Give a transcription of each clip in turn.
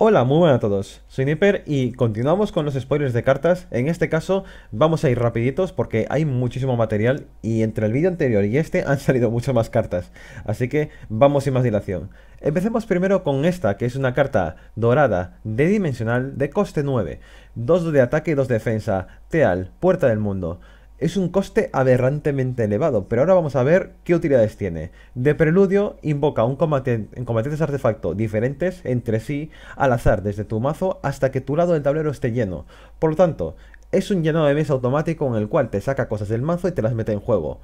Hola, muy buenas a todos, soy Nipper y continuamos con los spoilers de cartas. En este caso vamos a ir rapiditos porque hay muchísimo material y entre el vídeo anterior y este han salido muchas más cartas, así que vamos sin más dilación. Empecemos primero con esta, que es una carta dorada, de dimensional, de coste 9, 2 de ataque y 2 de defensa, Teal, Puerta del Mundo. Es un coste aberrantemente elevado, pero ahora vamos a ver qué utilidades tiene. De preludio, invoca un combatiente, combatientes artefacto diferentes entre sí al azar desde tu mazo hasta que tu lado del tablero esté lleno. Por lo tanto, es un llenado de mesa automático en el cual te saca cosas del mazo y te las mete en juego.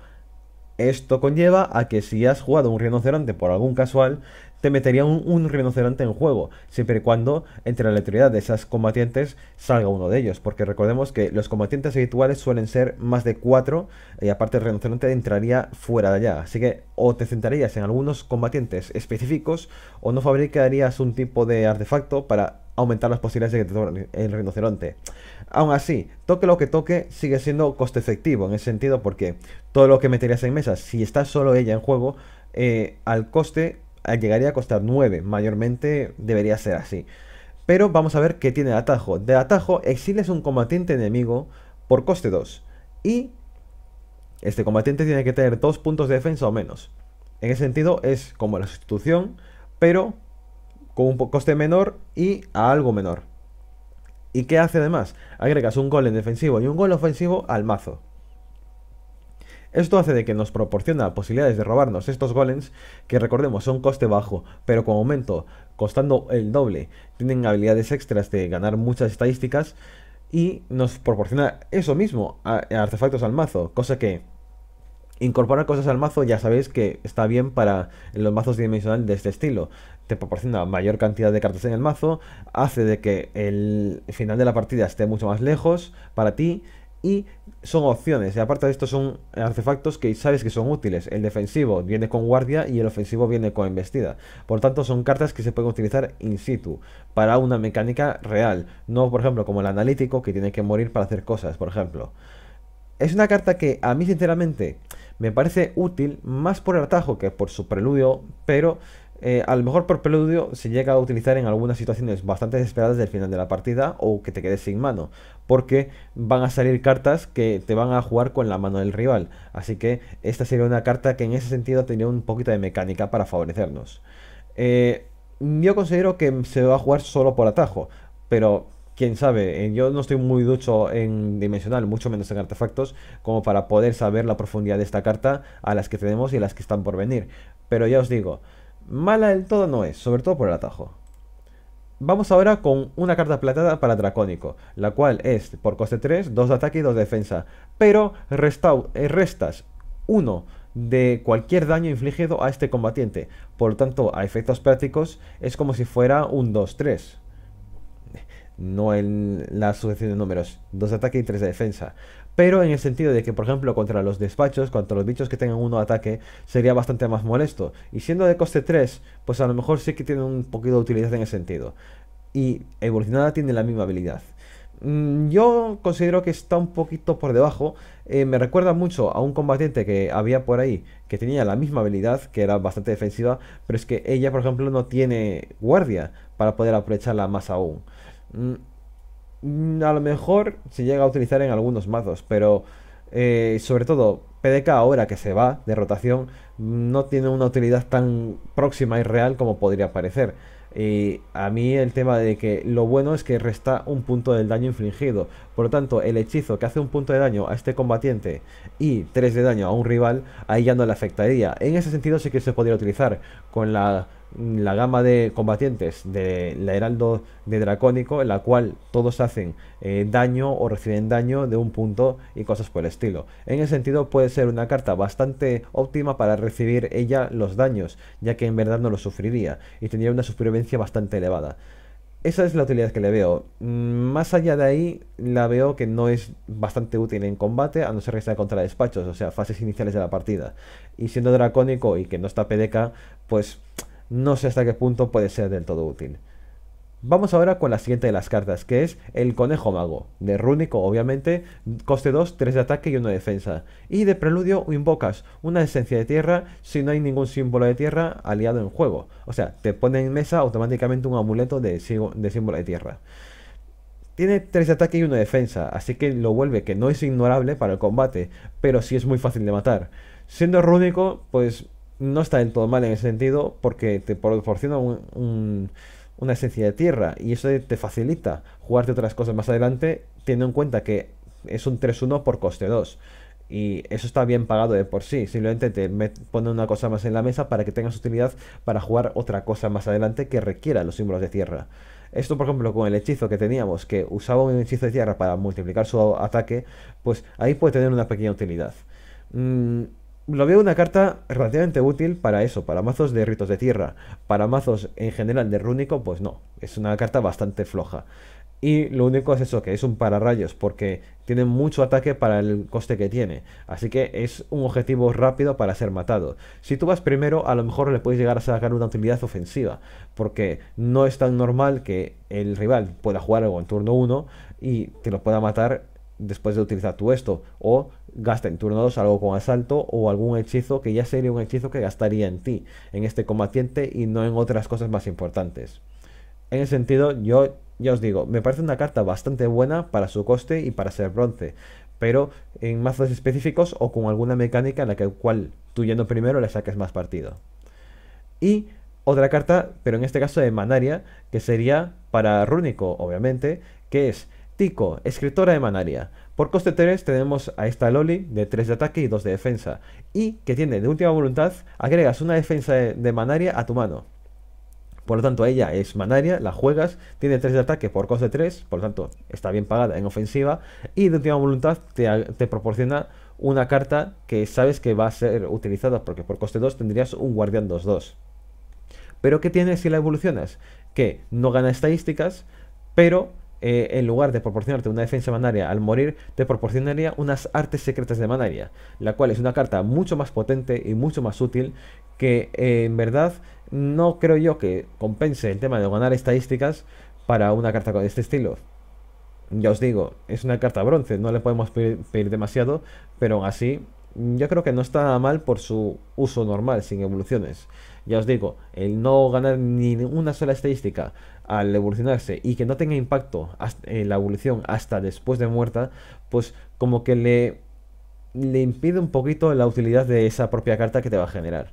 Esto conlleva a que si has jugado un rinoceronte por algún casual, te metería un, rinoceronte en juego, siempre y cuando entre la aleatoriedad de esas combatientes salga uno de ellos, porque recordemos que los combatientes habituales suelen ser más de cuatro, y aparte el rinoceronte entraría fuera de allá, así que o te centrarías en algunos combatientes específicos, o no fabricarías un tipo de artefacto para aumentar las posibilidades de que te toque el rinoceronte. Aún así, toque lo que toque, sigue siendo coste efectivo en ese sentido porque todo lo que meterías en mesa, si está solo ella en juego, eh, al coste llegaría a costar 9, mayormente debería ser así. Pero vamos a ver qué tiene el atajo. De atajo, exiles un combatiente enemigo por coste 2. Y este combatiente tiene que tener 2 puntos de defensa o menos. En ese sentido es como la sustitución, pero con un coste menor y a algo menor. ¿Y qué hace además? Agregas un gol en defensivo y un gol ofensivo al mazo. Esto hace de que nos proporciona posibilidades de robarnos estos golems, que recordemos son coste bajo, pero con aumento, costando el doble, tienen habilidades extras de ganar muchas estadísticas y nos proporciona eso mismo, artefactos al mazo, cosa que incorporar cosas al mazo ya sabéis que está bien para los mazos dimensionales de este estilo. Te proporciona mayor cantidad de cartas en el mazo, hace de que el final de la partida esté mucho más lejos para ti y son opciones. Y aparte de esto son artefactos que sabes que son útiles. El defensivo viene con guardia y el ofensivo viene con embestida. Por tanto, son cartas que se pueden utilizar in situ para una mecánica real. No, por ejemplo, como el analítico que tiene que morir para hacer cosas, por ejemplo. Es una carta que a mí sinceramente me parece útil más por el atajo que por su preludio, pero eh, a lo mejor por preludio se llega a utilizar en algunas situaciones bastante desesperadas del final de la partida o que te quedes sin mano, porque van a salir cartas que te van a jugar con la mano del rival, así que esta sería una carta que en ese sentido tenía un poquito de mecánica para favorecernos. Eh, yo considero que se va a jugar solo por atajo, pero quién sabe, eh, yo no estoy muy ducho en dimensional, mucho menos en artefactos, como para poder saber la profundidad de esta carta a las que tenemos y a las que están por venir, pero ya os digo, Mala del todo no es, sobre todo por el atajo. Vamos ahora con una carta plateada para Dracónico, la cual es por coste 3, 2 de ataque y 2 de defensa, pero eh, restas 1 de cualquier daño infligido a este combatiente, por lo tanto a efectos prácticos es como si fuera un 2-3, no en la sucesión de números, 2 de ataque y 3 de defensa pero en el sentido de que, por ejemplo, contra los despachos, contra los bichos que tengan uno ataque, sería bastante más molesto. Y siendo de coste 3, pues a lo mejor sí que tiene un poquito de utilidad en ese sentido. Y evolucionada tiene la misma habilidad. Mm, yo considero que está un poquito por debajo. Eh, me recuerda mucho a un combatiente que había por ahí que tenía la misma habilidad, que era bastante defensiva, pero es que ella, por ejemplo, no tiene guardia para poder aprovecharla más aún. Mm, Mm, a lo mejor se llega a utilizar en algunos mazos, pero eh, sobre todo PDK ahora que se va de rotación mm, no tiene una utilidad tan próxima y real como podría parecer. Y a mí el tema de que lo bueno es que resta un punto del daño infligido. Por lo tanto, el hechizo que hace un punto de daño a este combatiente y 3 de daño a un rival, ahí ya no le afectaría. En ese sentido sí que se podría utilizar con la la gama de combatientes de la heraldo de dracónico en la cual todos hacen eh, daño o reciben daño de un punto y cosas por el estilo en ese sentido puede ser una carta bastante óptima para recibir ella los daños ya que en verdad no lo sufriría y tendría una supervivencia bastante elevada esa es la utilidad que le veo. Mm, más allá de ahí, la veo que no es bastante útil en combate, a no ser que sea contra despachos, o sea, fases iniciales de la partida. Y siendo dracónico y que no está PDK, pues no sé hasta qué punto puede ser del todo útil. Vamos ahora con la siguiente de las cartas, que es el Conejo Mago, de rúnico obviamente, coste 2, 3 de ataque y 1 de defensa. Y de preludio invocas una esencia de tierra si no hay ningún símbolo de tierra aliado en juego. O sea, te pone en mesa automáticamente un amuleto de, símbolo de tierra. Tiene 3 de ataque y 1 de defensa, así que lo vuelve que no es ignorable para el combate, pero sí es muy fácil de matar. Siendo rúnico, pues no está del todo mal en ese sentido porque te proporciona una esencia de tierra y eso te facilita jugarte otras cosas más adelante teniendo en cuenta que es un 3-1 por coste 2 y eso está bien pagado de por sí. Simplemente te pone una cosa más en la mesa para que tengas utilidad para jugar otra cosa más adelante que requiera los símbolos de tierra. Esto, por ejemplo, con el hechizo que teníamos, que usaba un hechizo de tierra para multiplicar su ataque, pues ahí puede tener una pequeña utilidad. Mm, lo veo una carta relativamente útil para eso, para mazos de ritos de tierra, para mazos en general de rúnico, pues no, es una carta bastante floja. Y lo único es eso, que es un pararrayos, porque tiene mucho ataque para el coste que tiene. Así que es un objetivo rápido para ser matado. Si tú vas primero, a lo mejor le puedes llegar a sacar una utilidad ofensiva, porque no es tan normal que el rival pueda jugar algo en turno 1 y te lo pueda matar después de utilizar tú esto, o Gasta en turno 2 algo con asalto o algún hechizo que ya sería un hechizo que gastaría en ti, en este combatiente y no en otras cosas más importantes. En ese sentido, yo ya os digo, me parece una carta bastante buena para su coste y para ser bronce, pero en mazos específicos o con alguna mecánica en la que, cual tú yendo primero le saques más partido. Y otra carta, pero en este caso de Manaria, que sería para Rúnico, obviamente, que es Tico, escritora de Manaria. Por coste 3 tenemos a esta Loli de 3 de ataque y 2 de defensa. Y que tiene de última voluntad, agregas una defensa de, manaria a tu mano. Por lo tanto, ella es manaria, la juegas, tiene 3 de ataque por coste 3, por lo tanto está bien pagada en ofensiva. Y de última voluntad te, te proporciona una carta que sabes que va a ser utilizada, porque por coste 2 tendrías un guardián 2-2. Pero ¿qué tiene si la evolucionas? Que no gana estadísticas, pero eh, en lugar de proporcionarte una defensa manaria al morir, te proporcionaría unas artes secretas de manaria, la cual es una carta mucho más potente y mucho más útil que eh, en verdad no creo yo que compense el tema de ganar estadísticas para una carta con este estilo. Ya os digo, es una carta bronce, no le podemos pedir, demasiado, pero así yo creo que no está mal por su uso normal, sin evoluciones. Ya os digo, el no ganar ni una sola estadística al evolucionarse y que no tenga impacto en eh, la evolución hasta después de muerta, pues como que le, le impide un poquito la utilidad de esa propia carta que te va a generar.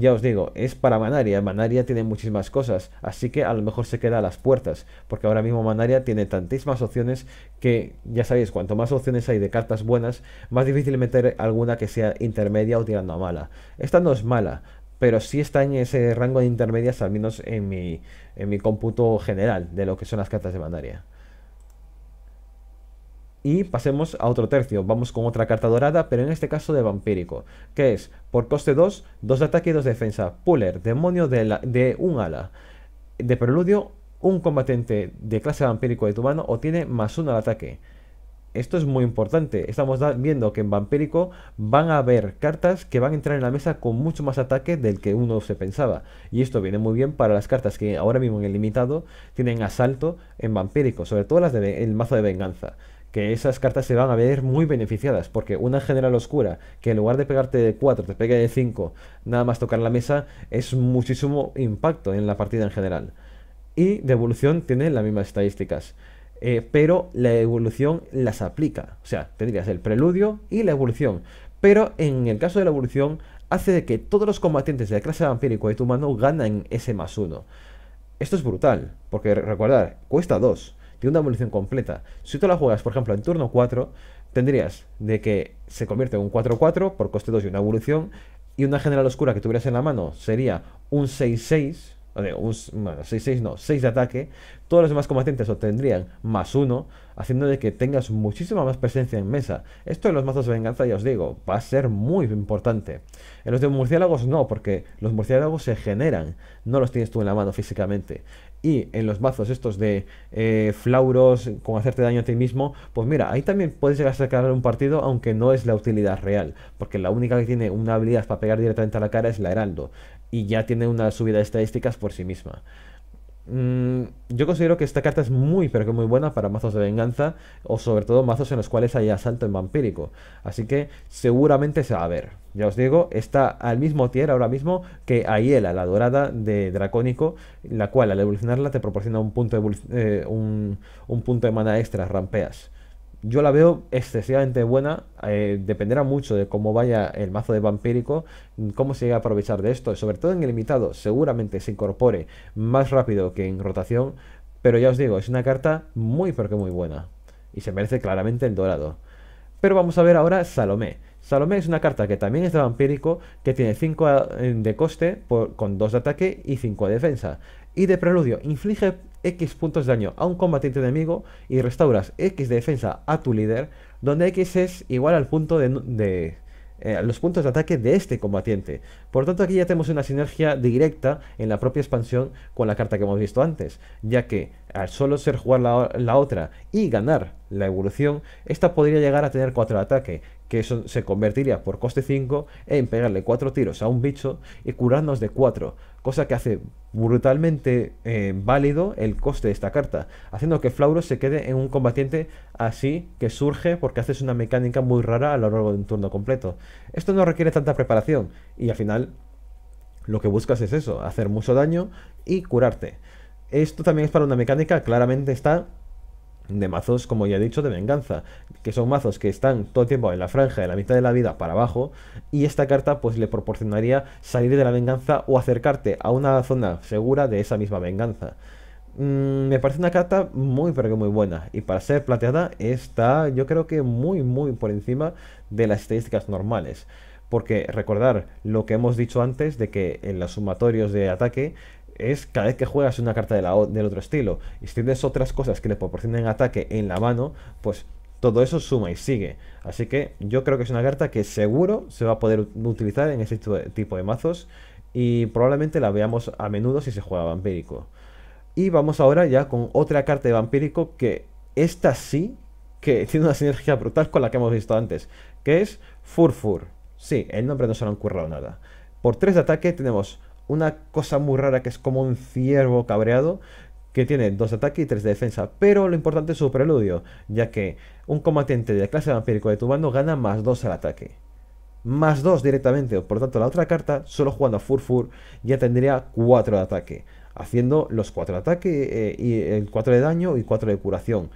Ya os digo, es para Manaria. Manaria tiene muchísimas cosas, así que a lo mejor se queda a las puertas, porque ahora mismo Manaria tiene tantísimas opciones que, ya sabéis, cuanto más opciones hay de cartas buenas, más difícil meter alguna que sea intermedia o tirando a mala. Esta no es mala, pero sí está en ese rango de intermedias, al menos en mi, en mi cómputo general de lo que son las cartas de bandaria. Y pasemos a otro tercio, vamos con otra carta dorada, pero en este caso de vampírico, que es, por coste 2, 2 de ataque y 2 de defensa, Puller, demonio de, un ala, de preludio, un combatiente de clase vampírico de tu mano o tiene más 1 al ataque. Esto es muy importante. Estamos viendo que en Vampírico van a haber cartas que van a entrar en la mesa con mucho más ataque del que uno se pensaba. Y esto viene muy bien para las cartas que ahora mismo en el limitado tienen asalto en Vampírico, sobre todo las del mazo de venganza que esas cartas se van a ver muy beneficiadas, porque una general oscura, que en lugar de pegarte de 4, te pegue de 5, nada más tocar la mesa, es muchísimo impacto en la partida en general. Y devolución tiene las mismas estadísticas. Eh, pero la evolución las aplica. O sea, tendrías el preludio y la evolución. Pero en el caso de la evolución, hace de que todos los combatientes de la clase vampírico y tu mano ganen ese más uno. Esto es brutal, porque recordar, cuesta 2, tiene una evolución completa. Si tú la juegas, por ejemplo, en turno 4, tendrías de que se convierte en un 4-4 por coste 2 y una evolución, y una general oscura que tuvieras en la mano sería un 6-6 6, de ataque, todos los demás combatientes obtendrían más 1, haciendo de que tengas muchísima más presencia en mesa. Esto en los mazos de venganza, ya os digo, va a ser muy importante. En los de murciélagos no, porque los murciélagos se generan, no los tienes tú en la mano físicamente. Y en los mazos estos de eh, flauros, con hacerte daño a ti mismo, pues mira, ahí también puedes llegar a sacar un partido, aunque no es la utilidad real, porque la única que tiene una habilidad para pegar directamente a la cara es la heraldo y ya tiene una subida de estadísticas por sí misma. Mm, yo considero que esta carta es muy, pero que muy buena para mazos de venganza o sobre todo mazos en los cuales hay asalto en vampírico. Así que seguramente se va a ver. Ya os digo, está al mismo tier ahora mismo que Aiela, la dorada de Dracónico, la cual al evolucionarla te proporciona un punto de, eh, un, un punto de mana extra, rampeas yo la veo excesivamente buena. Eh, dependerá mucho de cómo vaya el mazo de vampírico, cómo se llega a aprovechar de esto. Sobre todo en el limitado, seguramente se incorpore más rápido que en rotación. Pero ya os digo, es una carta muy, porque muy buena. Y se merece claramente el dorado. Pero vamos a ver ahora Salomé. Salomé es una carta que también es de vampírico, que tiene 5 eh, de coste con 2 de ataque y 5 de defensa. Y de preludio, inflige X puntos de daño a un combatiente enemigo y restauras X de defensa a tu líder, donde X es igual al punto de, eh, los puntos de ataque de este combatiente. Por tanto, aquí ya tenemos una sinergia directa en la propia expansión con la carta que hemos visto antes, ya que al solo ser jugar la, otra y ganar la evolución, esta podría llegar a tener 4 de ataque, que se convertiría por coste 5 en pegarle 4 tiros a un bicho y curarnos de 4, cosa que hace brutalmente eh, válido el coste de esta carta, haciendo que Flauro se quede en un combatiente así que surge porque haces una mecánica muy rara a lo largo de un turno completo. Esto no requiere tanta preparación y al final lo que buscas es eso, hacer mucho daño y curarte. Esto también es para una mecánica, claramente está de mazos, como ya he dicho, de venganza, que son mazos que están todo el tiempo en la franja de la mitad de la vida para abajo, y esta carta pues le proporcionaría salir de la venganza o acercarte a una zona segura de esa misma venganza. Mm, me parece una carta muy pero que muy buena, y para ser plateada está yo creo que muy muy por encima de las estadísticas normales. Porque recordar lo que hemos dicho antes de que en los sumatorios de ataque es cada vez que juegas una carta de la, del otro estilo. Y si tienes otras cosas que le proporcionen ataque en la mano, pues todo eso suma y sigue. Así que yo creo que es una carta que seguro se va a poder utilizar en este tipo de mazos y probablemente la veamos a menudo si se juega vampírico. Y vamos ahora ya con otra carta de vampírico que esta sí que tiene una sinergia brutal con la que hemos visto antes, que es Furfur. Sí, el nombre no se lo han currado nada. Por 3 de ataque tenemos una cosa muy rara que es como un ciervo cabreado que tiene dos ataque y tres de defensa, pero lo importante es su preludio, ya que un combatiente de clase vampírico de tu bando gana más 2 al ataque. Más 2 directamente, por lo tanto la otra carta, solo jugando a Furfur, ya tendría 4 de ataque, haciendo los 4 de ataque eh, y el 4 de daño y 4 de curación.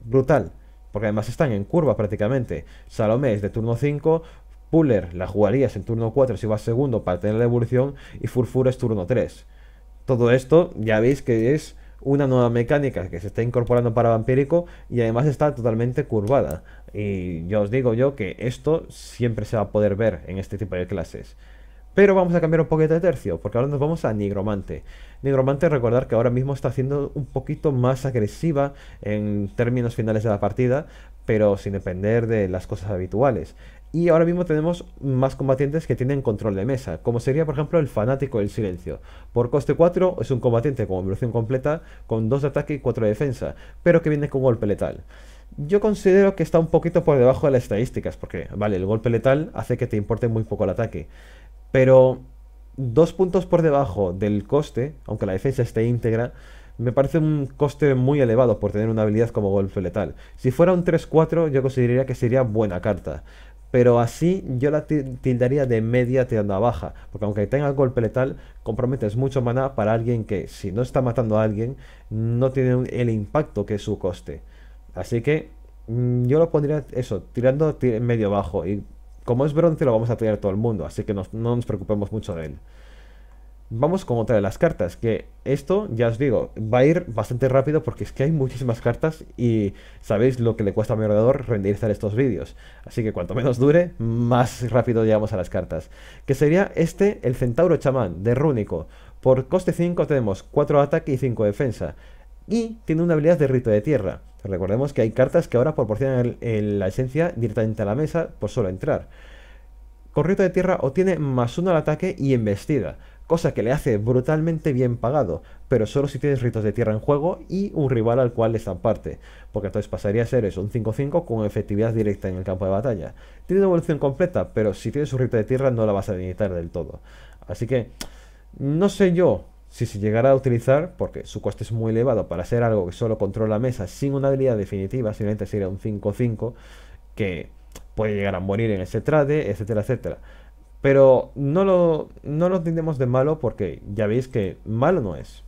Brutal, porque además están en curva prácticamente. Salomé es de turno 5, Puller la jugarías en turno 4 si vas segundo para tener la evolución y Furfur es turno 3. Todo esto ya veis que es una nueva mecánica que se está incorporando para Vampírico y además está totalmente curvada. Y yo os digo yo que esto siempre se va a poder ver en este tipo de clases. Pero vamos a cambiar un poquito de tercio, porque ahora nos vamos a Nigromante. Nigromante, recordar que ahora mismo está siendo un poquito más agresiva en términos finales de la partida, pero sin depender de las cosas habituales. Y ahora mismo tenemos más combatientes que tienen control de mesa, como sería por ejemplo el fanático del silencio. Por coste 4 es un combatiente con evolución completa, con 2 de ataque y 4 de defensa, pero que viene con golpe letal. Yo considero que está un poquito por debajo de las estadísticas, porque vale, el golpe letal hace que te importe muy poco el ataque, pero 2 puntos por debajo del coste, aunque la defensa esté íntegra, me parece un coste muy elevado por tener una habilidad como golpe letal. Si fuera un 3-4, yo consideraría que sería buena carta pero así yo la tildaría de media tirando a baja, porque aunque tenga golpe letal, comprometes mucho maná para alguien que, si no está matando a alguien, no tiene el impacto que es su coste. Así que mm, yo lo pondría eso, tirando medio bajo, y como es bronce lo vamos a tirar todo el mundo, así que no nos preocupemos mucho de él. Vamos con otra de las cartas, que esto, ya os digo, va a ir bastante rápido porque es que hay muchísimas cartas y sabéis lo que le cuesta a mi ordenador renderizar estos vídeos. Así que cuanto menos dure, más rápido llegamos a las cartas. Que sería este, el Centauro Chamán, de Rúnico. Por coste 5 tenemos 4 ataque y 5 defensa. Y tiene una habilidad de rito de tierra. Recordemos que hay cartas que ahora proporcionan la esencia directamente a la mesa por solo entrar. Con rito de tierra obtiene más 1 al ataque y embestida cosa que le hace brutalmente bien pagado, pero solo si tienes ritos de tierra en juego y un rival al cual le parte, porque entonces pasaría a ser eso, un 5-5 con efectividad directa en el campo de batalla. Tiene evolución completa, pero si tienes un rito de tierra no la vas a necesitar del todo. Así que, no sé yo si se llegará a utilizar, porque su coste es muy elevado para ser algo que solo controla la mesa sin una habilidad definitiva, simplemente sería un 5-5 que puede llegar a morir en ese trade, etcétera, etcétera. Pero no lo, no de malo porque ya veis que malo no es.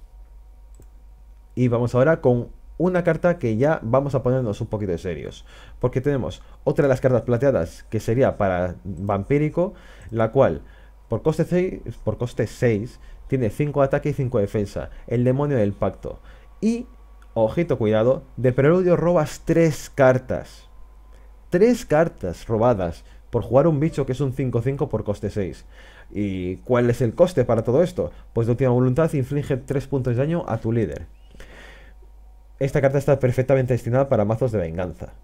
Y vamos ahora con una carta que ya vamos a ponernos un poquito de serios. Porque tenemos otra de las cartas plateadas que sería para vampírico, la cual por coste 6, por coste 6 tiene 5 ataque y 5 defensa, el demonio del pacto. Y, ojito cuidado, de preludio robas 3 cartas. 3 cartas robadas por jugar un bicho que es un 5-5 por coste 6. ¿Y cuál es el coste para todo esto? Pues de última voluntad inflige 3 puntos de daño a tu líder. Esta carta está perfectamente destinada para mazos de venganza.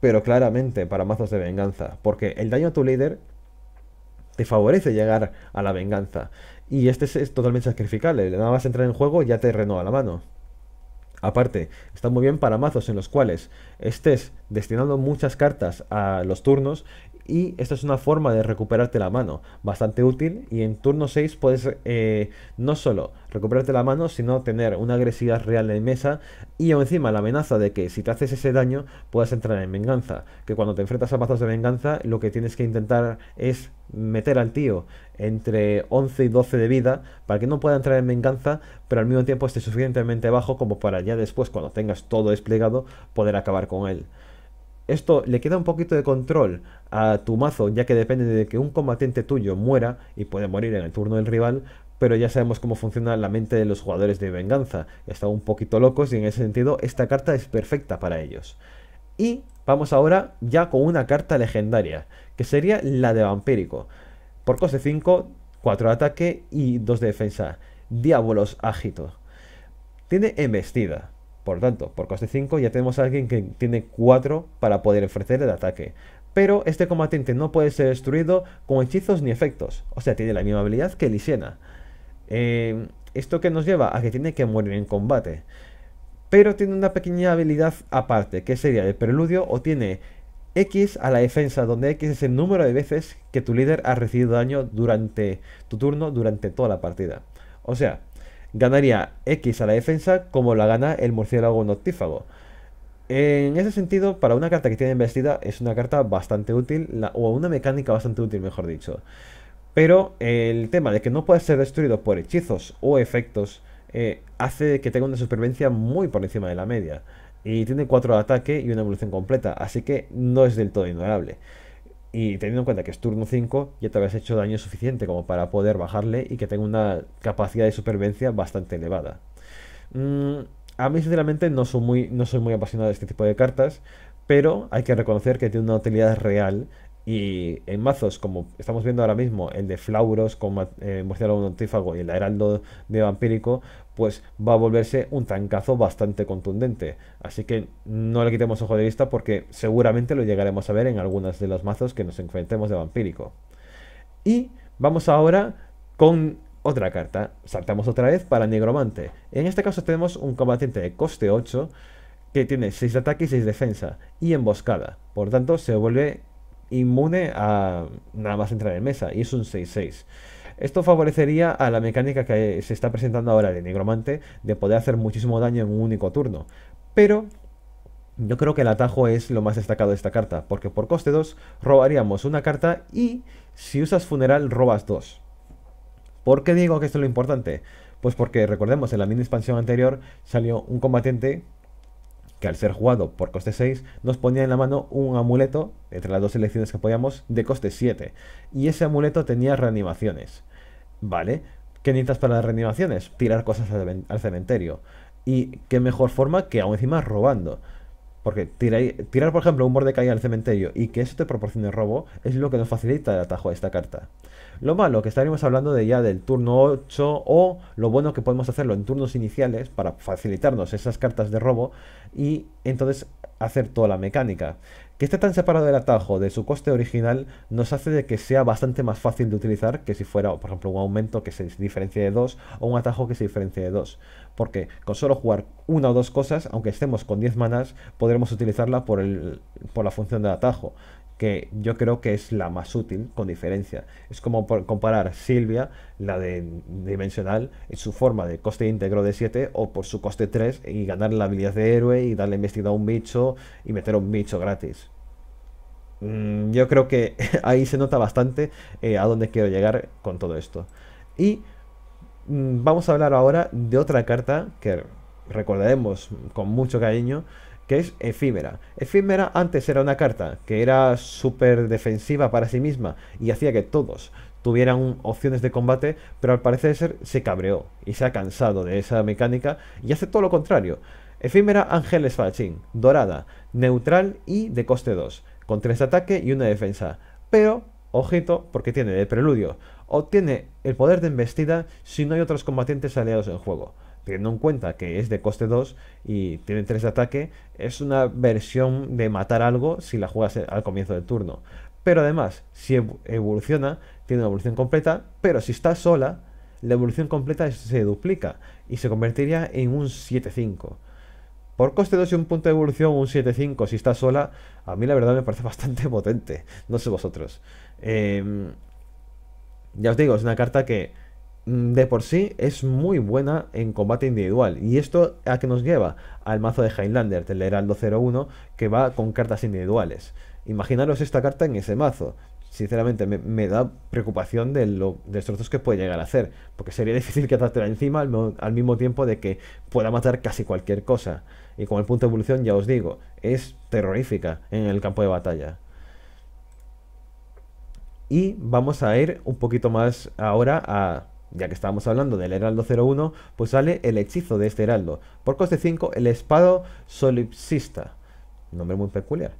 Pero claramente para mazos de venganza. Porque el daño a tu líder te favorece llegar a la venganza. Y este es totalmente sacrificable. Nada más entrar en juego ya te renueva la mano. Aparte, está muy bien para mazos en los cuales estés destinando muchas cartas a los turnos y esta es una forma de recuperarte la mano, bastante útil y en turno 6 puedes eh, no solo recuperarte la mano, sino tener una agresividad real en mesa y encima la amenaza de que si te haces ese daño puedas entrar en venganza, que cuando te enfrentas a mazos de venganza lo que tienes que intentar es meter al tío entre 11 y 12 de vida para que no pueda entrar en venganza, pero al mismo tiempo esté suficientemente bajo como para ya después, cuando tengas todo desplegado, poder acabar con él. Esto le queda un poquito de control a tu mazo, ya que depende de que un combatiente tuyo muera y puede morir en el turno del rival, pero ya sabemos cómo funciona la mente de los jugadores de venganza. Están un poquito locos y en ese sentido esta carta es perfecta para ellos. Y vamos ahora ya con una carta legendaria, que sería la de vampírico. Por coste 5, 4 de ataque y 2 de defensa. Diabolos ágito Tiene embestida. Por tanto, por coste 5 ya tenemos a alguien que tiene 4 para poder ofrecer el ataque. Pero este combatiente no puede ser destruido con hechizos ni efectos. O sea, tiene la misma habilidad que Lisiena. Eh, esto que nos lleva a que tiene que morir en combate. Pero tiene una pequeña habilidad aparte, que sería el preludio o tiene X a la defensa, donde X es el número de veces que tu líder ha recibido daño durante tu turno, durante toda la partida. O sea, ganaría X a la defensa como la gana el murciélago noctífago. En ese sentido, para una carta que tiene investida es una carta bastante útil, o una mecánica bastante útil, mejor dicho. Pero el tema de que no puede ser destruido por hechizos o efectos eh, hace que tenga una supervivencia muy por encima de la media. Y tiene 4 de ataque y una evolución completa, así que no es del todo ignorable. Y teniendo en cuenta que es turno 5, ya te habrás hecho daño suficiente como para poder bajarle y que tenga una capacidad de supervivencia bastante elevada. Mm, a mí, sinceramente, no soy, muy, no soy muy apasionado de este tipo de cartas, pero hay que reconocer que tiene una utilidad real y en mazos, como estamos viendo ahora mismo, el de Flauros con eh, Murciélago Antífago y el Heraldo de Vampírico, pues va a volverse un trancazo bastante contundente. Así que no le quitemos ojo de vista porque seguramente lo llegaremos a ver en algunas de los mazos que nos enfrentemos de Vampírico. Y vamos ahora con otra carta. Saltamos otra vez para Negromante. En este caso tenemos un combatiente de coste 8 que tiene 6 de ataque y 6 defensa y emboscada. Por tanto, se vuelve inmune a nada más entrar en mesa, y es un 6-6. Esto favorecería a la mecánica que se está presentando ahora de Negromante, de poder hacer muchísimo daño en un único turno. Pero yo creo que el atajo es lo más destacado de esta carta, porque por coste 2 robaríamos una carta y si usas funeral robas 2. ¿Por qué digo que esto es lo importante? Pues porque recordemos, en la mini expansión anterior salió un combatiente que al ser jugado por coste 6 nos ponía en la mano un amuleto, entre las dos elecciones que podíamos, de coste 7. Y ese amuleto tenía reanimaciones. ¿Vale? ¿Qué necesitas para las reanimaciones? Tirar cosas al cementerio. Y qué mejor forma que aún encima robando. Porque tirar, tirar, por ejemplo, un borde calle al cementerio y que eso te proporcione robo es lo que nos facilita el atajo a esta carta. Lo malo, que estaríamos hablando de ya del turno 8 o lo bueno que podemos hacerlo en turnos iniciales para facilitarnos esas cartas de robo y entonces hacer toda la mecánica. Que esté tan separado del atajo de su coste original nos hace de que sea bastante más fácil de utilizar que si fuera, por ejemplo, un aumento que se diferencie de 2 o un atajo que se diferencie de 2. Porque con solo jugar una o dos cosas, aunque estemos con 10 manas, podremos utilizarla por, por la función del atajo que yo creo que es la más útil con diferencia. Es como comparar Silvia, la de dimensional, en su forma de coste íntegro de 7 o por su coste 3 y ganar la habilidad de héroe y darle investido a un bicho y meter un bicho gratis. Mm, yo creo que ahí se nota bastante eh, a dónde quiero llegar con todo esto. Y mm, vamos a hablar ahora de otra carta que recordaremos con mucho cariño que es Efímera. Efímera antes era una carta que era súper defensiva para sí misma y hacía que todos tuvieran opciones de combate, pero al parecer se cabreó y se ha cansado de esa mecánica y hace todo lo contrario. Efímera Ángel Fachín dorada, neutral y de coste 2, con 3 de ataque y una defensa. Pero, ojito, porque tiene el preludio, obtiene el poder de embestida si no hay otros combatientes aliados en juego teniendo en cuenta que es de coste 2 y tiene 3 de ataque, es una versión de matar algo si la juegas al comienzo del turno. Pero además, si evoluciona, tiene una evolución completa, pero si está sola, la evolución completa se duplica y se convertiría en un 7-5. Por coste 2 y un punto de evolución, un 7-5 si está sola, a mí la verdad me parece bastante potente. No sé vosotros. Em, ya os digo, es una carta que Mm, de por sí es muy buena en combate individual. ¿Y esto a qué nos lleva? Al mazo de Heinlander, del Heraldo 01, que va con cartas individuales. Imaginaros esta carta en ese mazo. Sinceramente, me, da preocupación de los destrozos que puede llegar a hacer, porque sería difícil que atártela encima al, mismo tiempo de que pueda matar casi cualquier cosa. Y con el punto de evolución, ya os digo, es terrorífica en el campo de batalla. Y vamos a ir un poquito más ahora a ya que estábamos hablando del heraldo 01, pues sale el hechizo de este heraldo. Por coste 5, el espado solipsista. Nombre muy peculiar.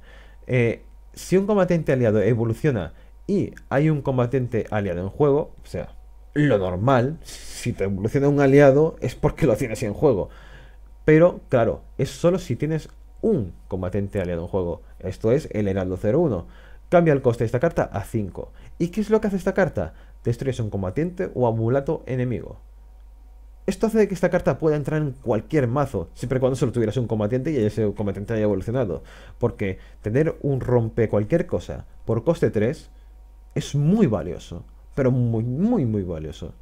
Eh, si un combatiente aliado evoluciona y hay un combatiente aliado en juego, o sea, lo normal, si te evoluciona un aliado es porque lo tienes en juego. Pero, claro, es solo si tienes un combatiente aliado en juego. Esto es el heraldo 01. Cambia el coste de esta carta a 5. ¿Y qué es lo que hace esta carta? destruyes a un combatiente o amuleto enemigo. Esto hace que esta carta pueda entrar en cualquier mazo, siempre y cuando solo tuvieras un combatiente y ese combatiente haya evolucionado. Porque tener un rompe cualquier cosa por coste 3 es muy valioso, pero muy, muy, muy valioso.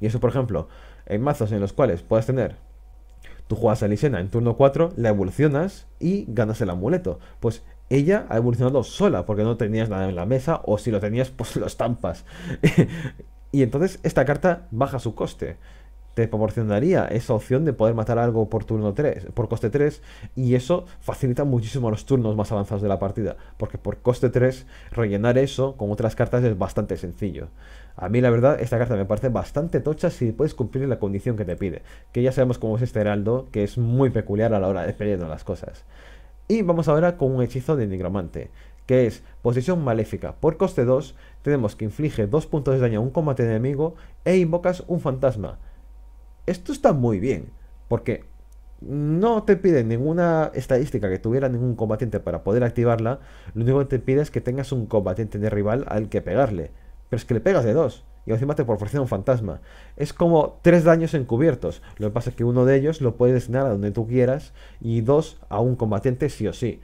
Y eso, por ejemplo, en mazos en los cuales puedes tener Tú juegas a Lisena en turno 4, la evolucionas y ganas el amuleto. Pues ella ha evolucionado sola, porque no tenías nada en la mesa, o si lo tenías, pues lo estampas. y entonces esta carta baja su coste. Te proporcionaría esa opción de poder matar algo por turno 3, por coste 3, y eso facilita muchísimo los turnos más avanzados de la partida, porque por coste 3 rellenar eso con otras cartas es bastante sencillo. A mí la verdad, esta carta me parece bastante tocha si puedes cumplir la condición que te pide, que ya sabemos cómo es este heraldo, que es muy peculiar a la hora de pelear las cosas. Y vamos ahora con un hechizo de nigromante, que es posición maléfica. Por coste 2, tenemos que inflige 2 puntos de daño a un combate enemigo e invocas un fantasma. Esto está muy bien, porque no te pide ninguna estadística que tuviera ningún combatiente para poder activarla. Lo único que te pide es que tengas un combatiente de rival al que pegarle. Pero es que le pegas de dos y encima te proporciona un fantasma. Es como tres daños encubiertos. Lo que pasa es que uno de ellos lo puedes destinar a donde tú quieras y dos a un combatiente sí o sí.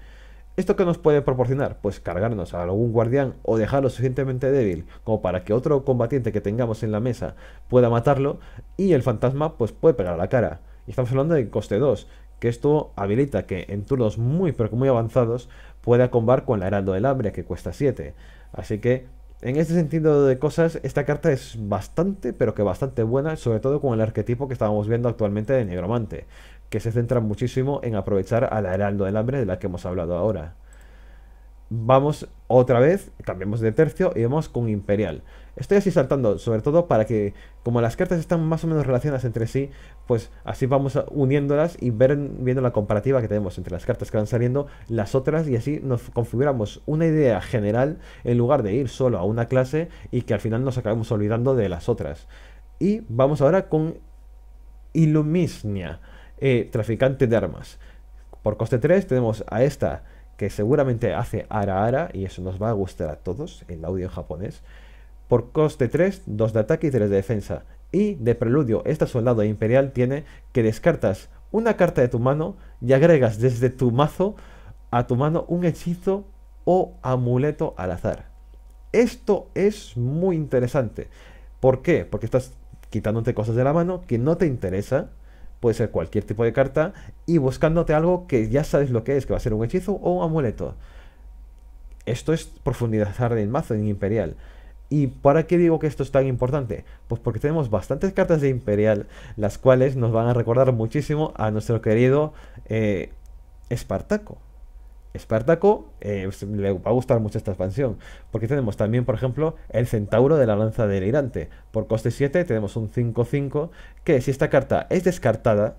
¿Esto qué nos puede proporcionar? Pues cargarnos a algún guardián o dejarlo suficientemente débil como para que otro combatiente que tengamos en la mesa pueda matarlo y el fantasma pues puede pegar a la cara. Y estamos hablando de coste 2, que esto habilita que en turnos muy pero muy avanzados pueda combar con la Heraldo del Hambre que cuesta 7. Así que en este sentido de cosas, esta carta es bastante, pero que bastante buena, sobre todo con el arquetipo que estábamos viendo actualmente de Negromante, que se centra muchísimo en aprovechar al Heraldo del Hambre de la que hemos hablado ahora. Vamos otra vez, cambiamos de tercio y vamos con Imperial. Estoy así saltando, sobre todo para que, como las cartas están más o menos relacionadas entre sí, pues así vamos uniéndolas y ver, viendo la comparativa que tenemos entre las cartas que van saliendo, las otras, y así nos configuramos una idea general en lugar de ir solo a una clase y que al final nos acabemos olvidando de las otras. Y vamos ahora con Ilumisnia, eh, traficante de armas. Por coste 3 tenemos a esta que seguramente hace ara ara y eso nos va a gustar a todos, el audio en japonés por coste 3, 2 de ataque y 3 de defensa. Y de preludio, este soldado imperial tiene que descartas una carta de tu mano y agregas desde tu mazo a tu mano un hechizo o amuleto al azar. Esto es muy interesante. ¿Por qué? Porque estás quitándote cosas de la mano que no te interesa, puede ser cualquier tipo de carta, y buscándote algo que ya sabes lo que es, que va a ser un hechizo o un amuleto. Esto es profundizar en mazo en Imperial. ¿Y para qué digo que esto es tan importante? Pues porque tenemos bastantes cartas de Imperial, las cuales nos van a recordar muchísimo a nuestro querido eh, Espartaco. Espartaco eh, le va a gustar mucho esta expansión, porque tenemos también, por ejemplo, el Centauro de la Lanza Delirante. Por coste 7 tenemos un 5-5, que si esta carta es descartada,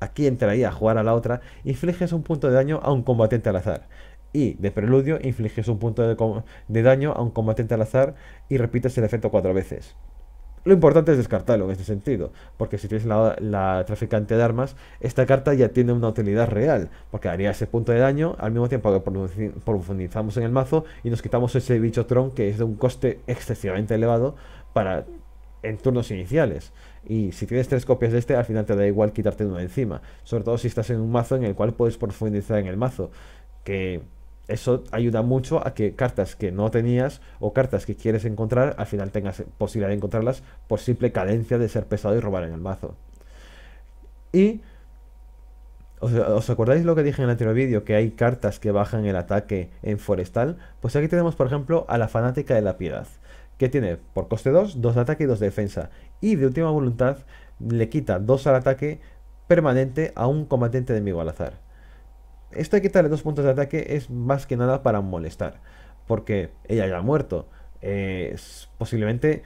aquí entraría a jugar a la otra, infliges un punto de daño a un combatiente al azar y de preludio infliges un punto de, daño a un combatiente al azar y repites el efecto cuatro veces. Lo importante es descartarlo en este sentido, porque si tienes la, traficante de armas, esta carta ya tiene una utilidad real, porque daría ese punto de daño al mismo tiempo que profundizamos en el mazo y nos quitamos ese bicho tron que es de un coste excesivamente elevado para en turnos iniciales. Y si tienes tres copias de este, al final te da igual quitarte una encima, sobre todo si estás en un mazo en el cual puedes profundizar en el mazo, que eso ayuda mucho a que cartas que no tenías o cartas que quieres encontrar al final tengas posibilidad de encontrarlas por simple cadencia de ser pesado y robar en el mazo. Y ¿os, acordáis lo que dije en el anterior vídeo que hay cartas que bajan el ataque en forestal? Pues aquí tenemos por ejemplo a la fanática de la piedad, que tiene por coste 2, 2 de ataque y 2 de defensa y de última voluntad le quita 2 al ataque permanente a un combatiente enemigo al azar esto de quitarle dos puntos de ataque es más que nada para molestar. Porque ella ya ha muerto. Eh, posiblemente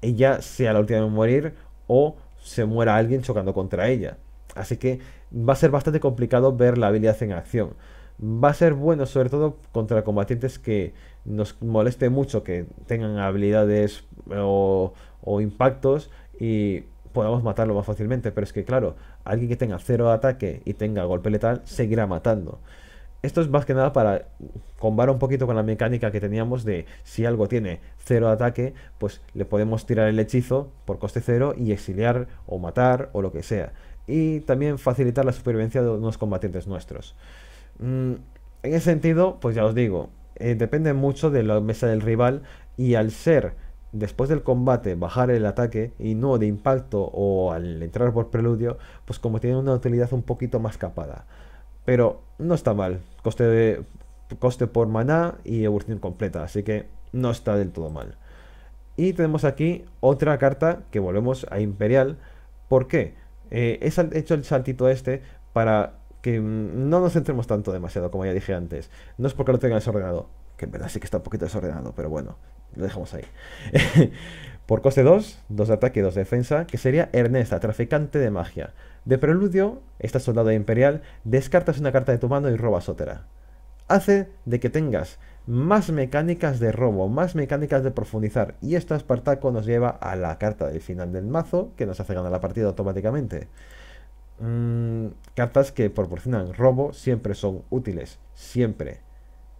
ella sea la última en morir o se muera alguien chocando contra ella. Así que va a ser bastante complicado ver la habilidad en acción. Va a ser bueno sobre todo contra combatientes que nos moleste mucho, que tengan habilidades eh, o, o impactos y podamos matarlo más fácilmente. Pero es que claro, Alguien que tenga cero ataque y tenga golpe letal seguirá matando. Esto es más que nada para combar un poquito con la mecánica que teníamos de si algo tiene cero ataque, pues le podemos tirar el hechizo por coste cero y exiliar o matar o lo que sea. Y también facilitar la supervivencia de unos combatientes nuestros. Mm, en ese sentido, pues ya os digo, eh, depende mucho de la mesa del rival y al ser después del combate bajar el ataque y no de impacto o al entrar por preludio, pues como tiene una utilidad un poquito más capada. Pero no está mal, coste, coste por maná y evolución completa, así que no está del todo mal. Y tenemos aquí otra carta que volvemos a Imperial. ¿Por qué? Eh, he hecho el saltito este para que no nos centremos tanto demasiado, como ya dije antes. No es porque lo tenga desordenado, que en verdad sí que está un poquito desordenado, pero bueno, lo dejamos ahí. Por coste 2, 2 de ataque y 2 de defensa, que sería Ernesta, traficante de magia. De preludio, esta soldado imperial, descartas una carta de tu mano y robas otra. Hace de que tengas más mecánicas de robo, más mecánicas de profundizar. Y esto Espartaco nos lleva a la carta del final del mazo, que nos hace ganar la partida automáticamente. Mm, cartas que proporcionan robo siempre son útiles, siempre.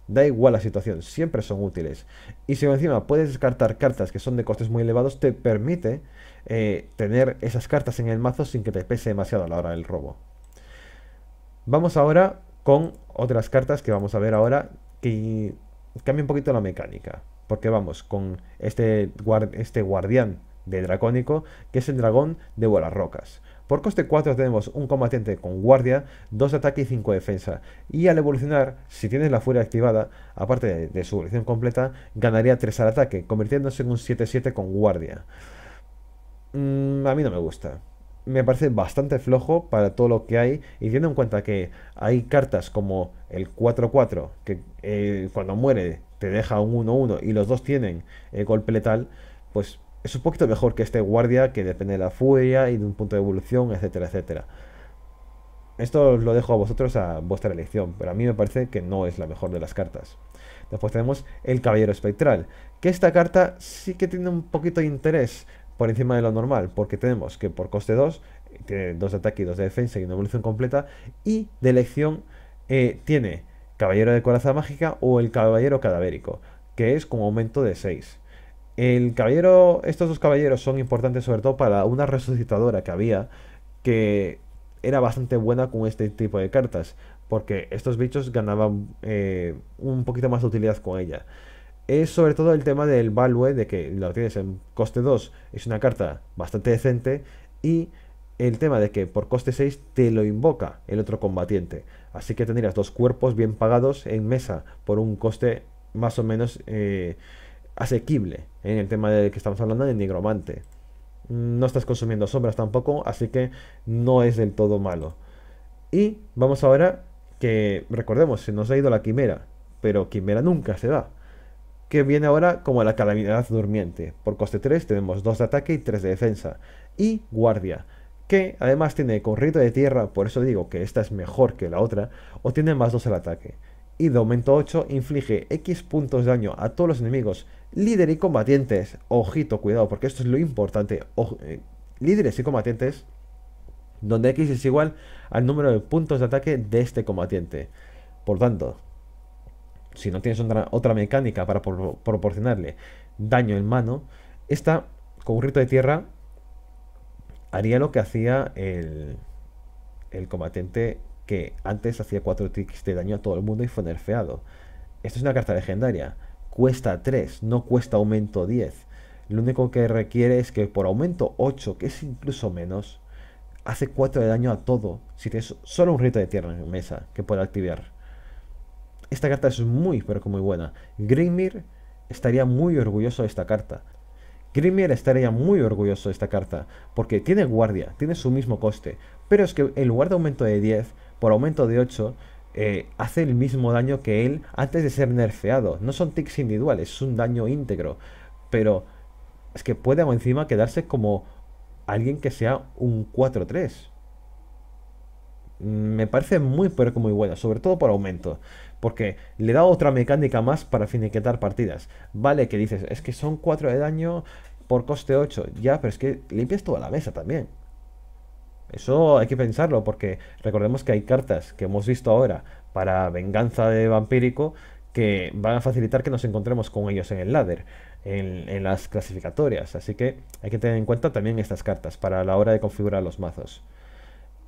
Da igual la situación, siempre son útiles. Y si encima puedes descartar cartas que son de costes muy elevados, te permite eh, tener esas cartas en el mazo sin que te pese demasiado a la hora del robo. Vamos ahora con otras cartas que vamos a ver ahora que cambia un poquito la mecánica. Porque vamos con este, este guardián de dracónico, que es el dragón de bolas rocas. Por coste 4 tenemos un combatiente con guardia, 2 de ataque y 5 de defensa. Y al evolucionar, si tienes la furia activada, aparte de, su evolución completa, ganaría 3 al ataque, convirtiéndose en un 7-7 con guardia. Mm, a mí no me gusta. Me parece bastante flojo para todo lo que hay y teniendo en cuenta que hay cartas como el 4-4 que eh, cuando muere te deja un 1-1 y los dos tienen eh, golpe letal, pues es un poquito mejor que este guardia que depende de la furia y de un punto de evolución, etcétera, etcétera. Esto lo dejo a vosotros a vuestra elección, pero a mí me parece que no es la mejor de las cartas. Después tenemos el Caballero Espectral, que esta carta sí que tiene un poquito de interés por encima de lo normal, porque tenemos que por coste 2, tiene 2 de ataque y 2 de defensa y una evolución completa, y de elección eh, tiene Caballero de Coraza Mágica o el Caballero Cadavérico, que es con aumento de 6. El caballero, estos dos caballeros son importantes sobre todo para una resucitadora que había, que era bastante buena con este tipo de cartas, porque estos bichos ganaban eh, un poquito más de utilidad con ella. Es sobre todo el tema del value, de que lo tienes en coste 2, es una carta bastante decente, y el tema de que por coste 6 te lo invoca el otro combatiente. Así que tendrías dos cuerpos bien pagados en mesa por un coste más o menos... Eh, asequible en el tema del que estamos hablando de nigromante. Mm, no estás consumiendo sombras tampoco, así que no es del todo malo. Y vamos ahora que, recordemos, se nos ha ido la quimera, pero quimera nunca se va Que viene ahora como la calamidad durmiente. Por coste 3 tenemos 2 de ataque y 3 de defensa. Y guardia que además tiene corrido de tierra, por eso digo que esta es mejor que la otra, o tiene más 2 al ataque. Y de aumento 8 inflige X puntos de daño a todos los enemigos Líder y combatientes, ojito, cuidado, porque esto es lo importante. Eh, líderes y combatientes, donde X es igual al número de puntos de ataque de este combatiente. Por tanto, si no tienes otra, mecánica para proporcionarle daño en mano, esta con un rito de tierra haría lo que hacía el, el combatiente que antes hacía 4 ticks de daño a todo el mundo y fue nerfeado. Esto es una carta legendaria cuesta 3, no cuesta aumento 10. Lo único que requiere es que por aumento 8, que es incluso menos, hace 4 de daño a todo si tienes solo un rito de tierra en mesa que pueda activar. Esta carta es muy, pero que muy buena. Grimir estaría muy orgulloso de esta carta. Grimir estaría muy orgulloso de esta carta, porque tiene guardia, tiene su mismo coste, pero es que en lugar de aumento de 10, por aumento de 8, eh, hace el mismo daño que él antes de ser nerfeado. No son ticks individuales, es un daño íntegro. Pero es que puede encima quedarse como alguien que sea un 4-3. Mm, me parece muy pero muy sobre todo por aumento. Porque le da otra mecánica más para finiquetar partidas. Vale, que dices, es que son 4 de daño por coste 8. Ya, pero es que limpias toda la mesa también. Eso hay que pensarlo porque recordemos que hay cartas que hemos visto ahora para venganza de vampírico que van a facilitar que nos encontremos con ellos en el ladder, en, las clasificatorias. Así que hay que tener en cuenta también estas cartas para la hora de configurar los mazos.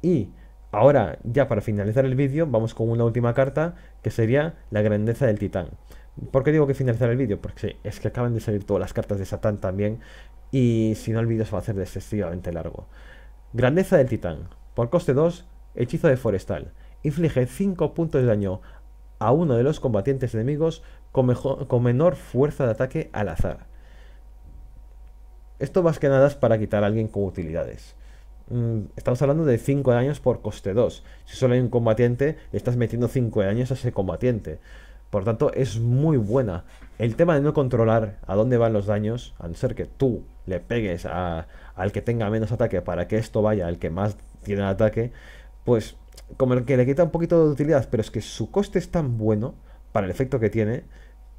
Y ahora, ya para finalizar el vídeo, vamos con una última carta que sería la grandeza del titán. ¿Por qué digo que finalizar el vídeo? Porque es que acaban de salir todas las cartas de Satán también y si no el vídeo se va a hacer excesivamente largo. Grandeza del titán. Por coste 2, hechizo de forestal. Inflige 5 puntos de daño a uno de los combatientes enemigos con, menor fuerza de ataque al azar. Esto más que nada es para quitar a alguien con utilidades. Mm, estamos hablando de 5 daños por coste 2. Si solo hay un combatiente, le estás metiendo 5 daños a ese combatiente. Por tanto, es muy buena. El tema de no controlar a dónde van los daños, a no ser que tú le pegues al que tenga menos ataque para que esto vaya al que más tiene ataque, pues como el que le quita un poquito de utilidad, pero es que su coste es tan bueno para el efecto que tiene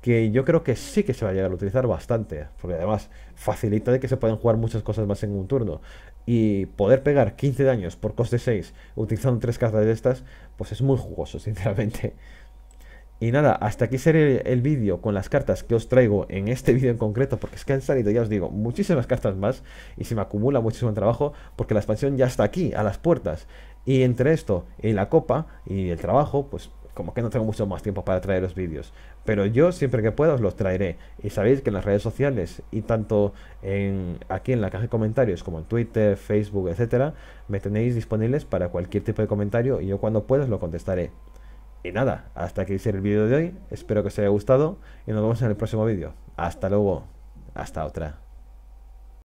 que yo creo que sí que se va a llegar a utilizar bastante, porque además facilita de que se puedan jugar muchas cosas más en un turno. Y poder pegar 15 daños por coste 6 utilizando 3 cartas de estas, pues es muy jugoso, sinceramente. Y nada, hasta aquí sería el, vídeo con las cartas que os traigo en este vídeo en concreto, porque es que han salido, ya os digo, muchísimas cartas más y se me acumula muchísimo trabajo porque la expansión ya está aquí, a las puertas. Y entre esto y la copa y el trabajo, pues como que no tengo mucho más tiempo para traer los vídeos. Pero yo siempre que pueda os los traeré. Y sabéis que en las redes sociales y tanto en, aquí en la caja de comentarios como en Twitter, Facebook, etcétera, me tenéis disponibles para cualquier tipo de comentario y yo cuando pueda os lo contestaré. Y nada, hasta aquí el vídeo de hoy. Espero que os haya gustado y nos vemos en el próximo vídeo. Hasta luego. Hasta otra.